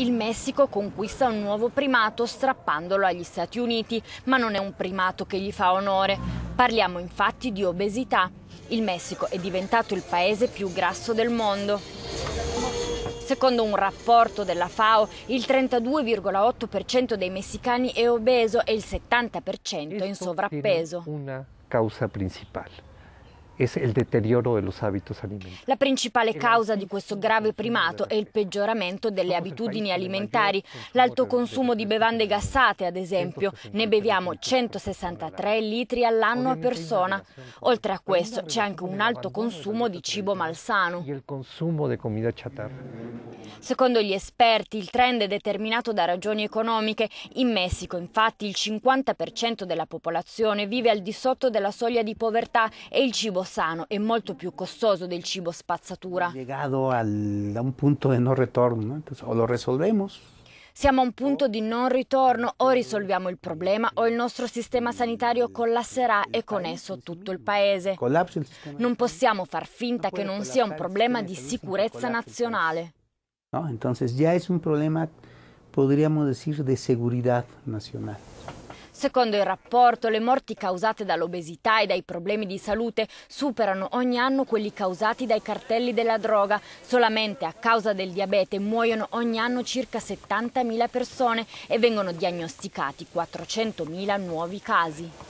Il Messico conquista un nuovo primato strappandolo agli Stati Uniti, ma non è un primato che gli fa onore. Parliamo infatti di obesità. Il Messico è diventato il paese più grasso del mondo. Secondo un rapporto della FAO, il 32,8% dei messicani è obeso e il 70% è in sovrappeso. Una causa principale es el deterioro de los hábitos alimentari. La principale causa di questo grave primato è il peggioramento delle abitudini alimentari, l'alto consumo di bevande gassate ad esempio, ne beviamo 163 litri all'anno a persona. Oltre a questo c'è anche un alto consumo di cibo malsano. Secondo gli esperti il trend è determinato da ragioni economiche. In Messico infatti il 50% della popolazione vive al di sotto della soglia di povertà e il cibo sano e molto più costoso del cibo spazzatura. Llegato al, a un punto di non ritorno, o lo resolvemos siamo a un punto di non ritorno, o risolviamo il problema o il nostro sistema sanitario collasserà e con esso tutto il paese. Non possiamo far finta che non sia un problema di sicurezza nazionale. No, entonces ya es un problema, potremmo dire, di sicurezza nazionale. Secondo il rapporto, le morti causate dall'obesità e dai problemi di salute superano ogni anno quelli causati dai cartelli della droga. Solamente a causa del diabete muoiono ogni anno circa 70.000 persone e vengono diagnosticati 400.000 nuovi casi.